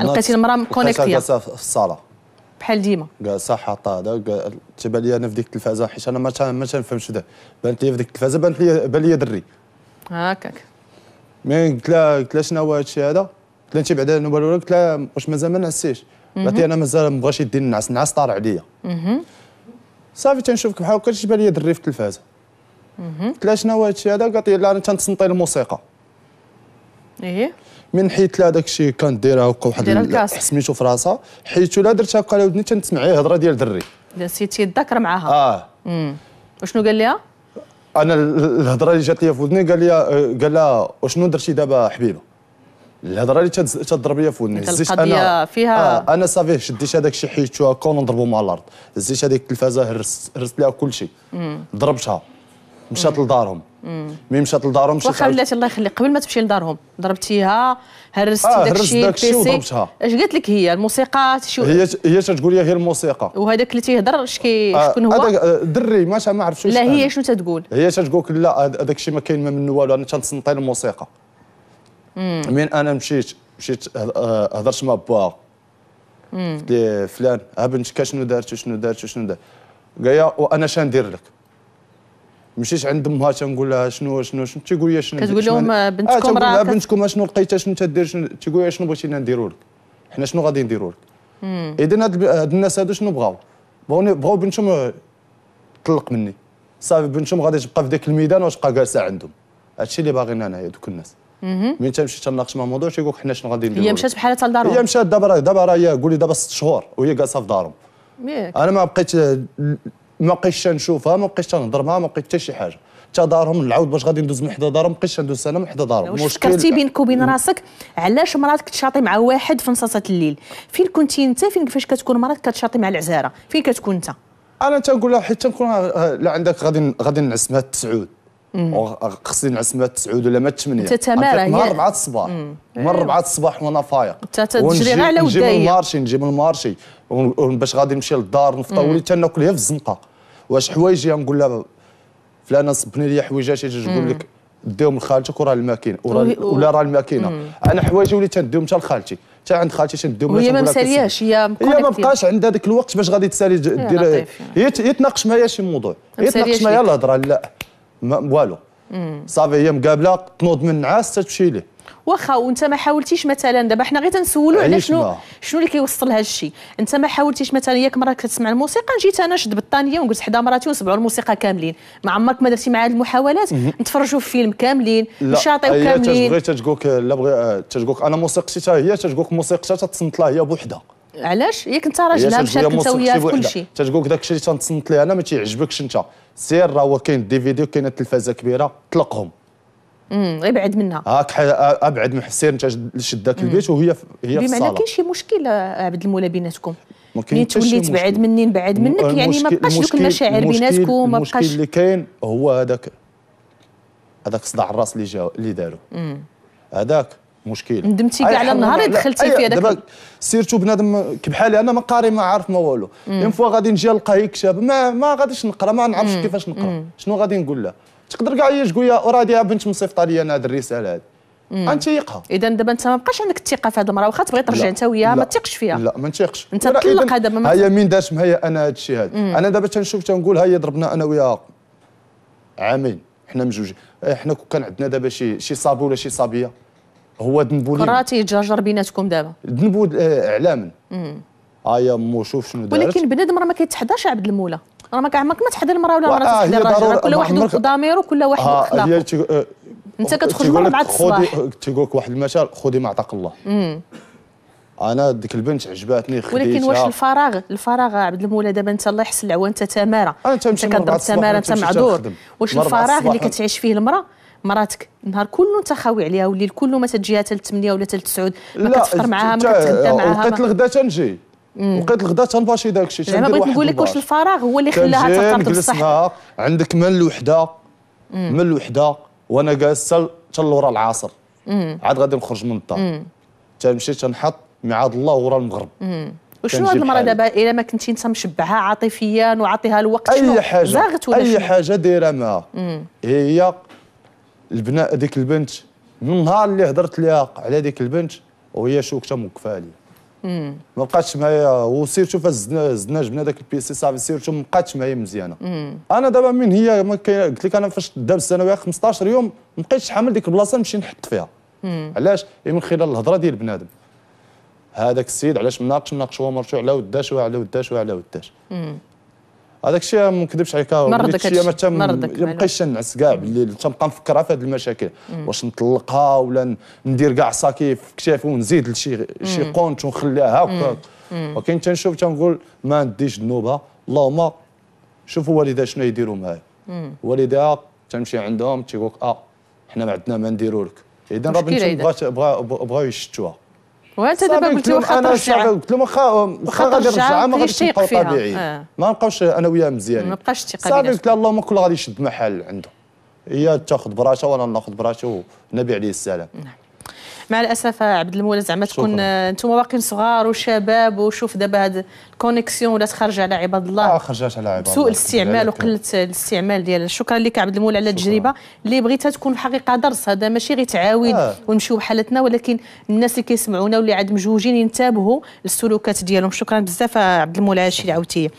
لقيتي المراه كونيكتيه في الصاله بحال ديما جالسه حاطه هذا تيبان لي انا في ديك التلفازه حيت انا ما تنفهمش تنفهمش ده بانت لي في ديك التلفازه بانت لي بان لي دري هكاك مي قلت لها قلت لها شنو هو هادشي هذا قلت لها انت بعدا نوبل قلت لها واش مازال ما نعسيش قالت لي انا مازال ما بغاش يدي النعاس النعاس طار عليا صافي تنشوفك بحال هكا تيبان لي دري في التلفازه قلت لها شنو هو هادشي هذا قالت لي لا انا تنصنطي الموسيقى ايه من حيث لا داك الشيء كنديرها هكا واحد سميتو في راسها حيتو لا درتها هكا على ودني تنسمع غير هضره ديال دري نسيت يدك معاها اه امم وشنو قال لها؟ انا الهضره اللي جات لي في ودني قال لي آه، قال لها وشنو درتي دابا حبيبه الهضره اللي تضرب لي في ودني زيت انا فيها آه انا صافي شديت هذاك الشيء حيدتو هكا ونضربو مع الارض هزيت هذيك التلفازه هرست هرست لها كل شيء ضربتها مشات لدارهم مي مشات لدارهم واخا ولات الله يخليك قبل ما تمشي لدارهم ضربتيها هرستي آه داكشي داكشي وضربتها اش قالت لك هي الموسيقى شو هي هي تقول لي هي الموسيقى وهذاك اللي تيهضر شكي آه، شكون هو هذاك آه، دري ما ما عرفتش لا هي شنو تتقول هي تتقول لا هذاك الشيء ما كاين ما منه والو انا تنصنطي الموسيقى من انا مشيت مشيت آه، هضرت مع باها قلت فلان ها بنتك شنو دارت شنو دارت شنو دارت قال وانا شندير لك مشيتش عند امها تنقول لها شنو شنو شنو تيقول لي شنو كتقول لهم بنتكم راه بنتكم شنو لقيتها شنو تدير شنو تيقول لي شنو بغيتينا نديروا لك حنا شنو غادي نديروا لك اذا هاد الناس هادو شنو بغاو بغاو بغاو بنتهم تطلق مني صافي بنتهم غادي تبقى في ذاك الميدان وتبقى جالسه عندهم هادشي اللي باغينا انايا دوك الناس مين تمشي تناقش مع الموضوع تيقول لك حنا شنو غادي نديروا هي مشات بحالها لدارهم هي مشات دابا راه دابا راه هي قولي دابا ست شهور وهي جالسه في دارهم انا ما بقيت ما بقيتش نشوفها ما بقيتش نهضر معها ما بقيت حتى شي حاجه حتى دارهم نعاود باش غادي ندوز من حدا دارهم ما بقيتش ندوز سنه من حدا دارهم واش فكرتي بينك وبين راسك علاش مرات كتشاطي مع واحد في نصاصه الليل فين كنتي انت فين كيفاش كتكون مرات كتشاطي مع العزاره فين كتكون انت انا تنقول لها حيت تنكون آه، لا عندك غادي غادي نعس مع التسعود خصني نعس مع التسعود ولا مع الثمانيه تتمارى مع 4 الصباح نهار 4 الصباح وانا فايق تجري على ودايه نجيب المارشي نجيب المارشي باش غادي نمشي للدار نفطر وليت تناكل هي في الزنقه واش حوايجي نقول لها فلانه صبني لي حويجاتي تقول لك ديهم لخالتك وراه الماكينه ولا راه الماكينه انا حوايجي وليت تنديهم حتى لخالتي حتى عند خالتي تنديهم هي ما مسالياش هي هي ما بقاش عندها ذاك الوقت باش غادي تسالي دير طيب. هي تناقش معايا شي موضوع هي تناقش معايا الهضره لا والو صافي هي مقابله تنوض من النعاس تمشي ليه واخا وانت ما حاولتيش مثلا دابا حنا غير تنسولوا على شنو شنو اللي كيوصل لهذا الشيء انت ما حاولتيش مثلا ياك مره كتسمع الموسيقى جيت انا شد بالطانيه وقلت حدا مراتي ونسمعوا الموسيقى كاملين ما عمرك ما درتي معايا المحاولات نتفرجوا في فيلم كاملين نشاطيو كاملين لا تتقولك لا بغي آه، تتقولك انا موسيقتي حتى هي تتقولك موسيقتها تتصنت لها هي بوحدها علاش ياك انت راجلها مشات انت وياها في كل شيء تتقولك داك الشيء اللي تنتصنت ليه انا ما تيعجبكش انت سير راه كاين دي فيديو كاينه تلفازه كبيره طلقهم امم ابعد منها هاك ابعد من حسين شدك البيت وهي هي في الصاله بمعنى كاين شي مشكل عبد المولى بيناتكم ممكن تولي تبعد مني نبعد منك يعني ما بقاش دوك المشاعر بيناتكم ما بقاش المشكل اللي كاين هو هذاك هذاك صداع الراس اللي جا اللي دارو هذاك مشكل ندمتي كاع على النهار اللي دخلتي فيه دابا سيرتو بنادم كبحالي انا ما قاري ما عارف ما والو اون فوا غادي نجي نلقاه يكتب ما ما غاديش نقرا ما نعرفش كيفاش نقرا شنو غادي نقول له تقدر كاع هي تقول يا اورادي بنت مصيفطه لي انا هذه الرساله هذه غنتيقها اذا دابا انت ما بقاش عندك الثقه في هذه المراه واخا تبغي ترجع انت وياها ما تثقش فيها لا ما نثقش انت تطلق دابا هي مين دارت معايا انا هذا الشيء هذا انا دابا تنشوف تنقول هي ضربنا انا وياها عامين حنا مجوج حنا كان عندنا دابا شي شي صابي ولا شي صبيه هو ذنبو لي قراتي يتجرجر بيناتكم دابا ذنبو اعلاما آه يا مو شوف شنو دارت ولكن بنادم راه ما كيتحداش عبد المولى راه ما عمرك ما تحضر المراه ولا المراه تحضر الراجل كل واحد وفق ضميره وكل واحد آه، وفق اخلاقه آه، انت كتخرج من بعد الصباح تيقول لك واحد المثال خذي ما عطاك الله انا ديك البنت عجباتني خديتها ولكن واش الفراغ الفراغ عبد المولى دابا انت الله يحسن العوان انت تماره انت كضرب تماره انت معذور واش الفراغ اللي كتعيش فيه المراه مراتك النهار كله انت خاوي عليها والليل كله ما تجيها حتى 8 ولا حتى 9 ما كتفطر معاها ما كتغدى معاها لقيت الغدا تنجي وقيت الغدا تنباشي داك الشيء زعما بغيت نقول لك واش الفراغ هو اللي خلاها ترتبط بالصحه عندك من الوحده من الوحده وانا جالس حتى لورا العصر عاد غادي نخرج من الدار تنمشي تنحط معاد الله ورا المغرب وشنو هاد المرة دابا الا ما كنتي انت مشبعها عاطفيا وعاطيها الوقت اي حاجه زاغت ولا اي حاجه دايره معاها هي البناء ديك البنت من النهار اللي هضرت ليها على ديك البنت وهي شوكته موقفه عليها ما بقاتش معايا وسيرتو فاش زدنا جبنا داك البي سي صافي سيرتو ما بقاتش معايا مزيانه انا دابا من هي قلت لك انا فاش داب الثانويه 15 يوم ما بقيتش حامل ديك البلاصه نمشي نحط فيها علاش إيه من خلال الهضره ديال بنادم هذاك السيد علاش مناقش مناقش هو مرتو على وداش وعلى وداش وعلى وداش هذاك الشيء ما نكذبش عليك ما هادشي ما تم ما أيوة. بقيتش نعس كاع بالليل تنبقى نفكر في هذه المشاكل واش نطلقها ولا ندير كاع صاكي في كتافي ونزيد لشي شي قونت ونخليها هكاك ولكن تنشوف تنقول ما نديش ذنوبها اللهم شوفوا والدها شنو يديروا معايا والدها تمشي عندهم تيقول اه حنا ما عندنا ما نديروا لك اذا راه بنتي بغات بغاو يشتوها وانت دابا قلت له خاطر الشعب انا قلت له واخا واخا غادي نرجع ما غاديش نبقاو طبيعيين ما نبقاوش آه. انا وياه مزيانين ما بقاش الثقه صافي قلت له اللهم كل غادي يشد محل عنده هي تاخذ براشه وانا ناخذ براشه ونبي عليه السلام نعم مع الاسف عبد المولى زعما تكون انتم آه، واقفين صغار وشباب وشوف دابا هاد الكونيكسيون ولات خارجه على عباد الله اه خرجات على عباد الله سوء الاستعمال وقله الاستعمال ديالها شكرا لك عبد المولى على التجربه اللي بغيتها تكون في الحقيقه درس هذا ماشي غير تعاود آه. ونمشيو بحالتنا ولكن الناس اللي كيسمعونا واللي عاد مجوجين ينتبهوا للسلوكات ديالهم شكرا بزاف عبد المولى الشيء اللي عاودتيه